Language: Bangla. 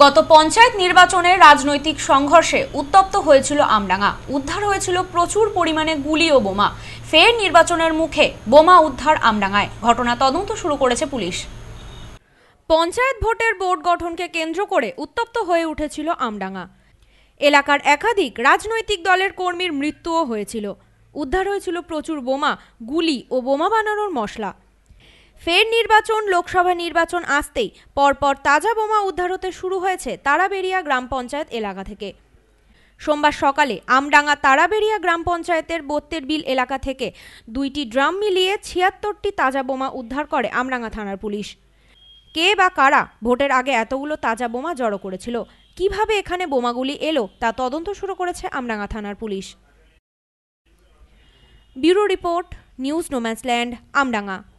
গত পঞ্চায়েত নির্বাচনে রাজনৈতিক সংঘর্ষে উত্তপ্ত হয়েছিল আমডাঙ্গা উদ্ধার হয়েছিল প্রচুর পরিমাণে গুলি ও বোমা ফের নির্বাচনের মুখে বোমা উদ্ধার আমডাঙ্গায় ঘটনা তদন্ত শুরু করেছে পুলিশ পঞ্চায়েত ভোটের বোর্ড গঠনকে কেন্দ্র করে উত্তপ্ত হয়ে উঠেছিল আমডাঙ্গা এলাকার একাধিক রাজনৈতিক দলের কর্মীর মৃত্যুও হয়েছিল উদ্ধার হয়েছিল প্রচুর বোমা গুলি ও বোমা বানানোর মশলা ফের নির্বাচন লোকসভা নির্বাচন আসতেই পরপর তাজা বোমা উদ্ধার হতে শুরু হয়েছে তারাবেরিয়া গ্রাম পঞ্চায়েত এলাকা থেকে সোমবার সকালে আমডাঙ্গা তারাবেরিয়া গ্রাম পঞ্চায়েতের বত্তের বিল এলাকা থেকে দুইটি ড্রাম মিলিয়ে ছিয়াত্তরটি তাজা বোমা উদ্ধার করে আমডাঙ্গা থানার পুলিশ কে বা কারা ভোটের আগে এতগুলো তাজা বোমা জড়ো করেছিল কিভাবে এখানে বোমাগুলি এলো তা তদন্ত শুরু করেছে আমডাঙ্গা থানার police bureau report news no man's land Amdanga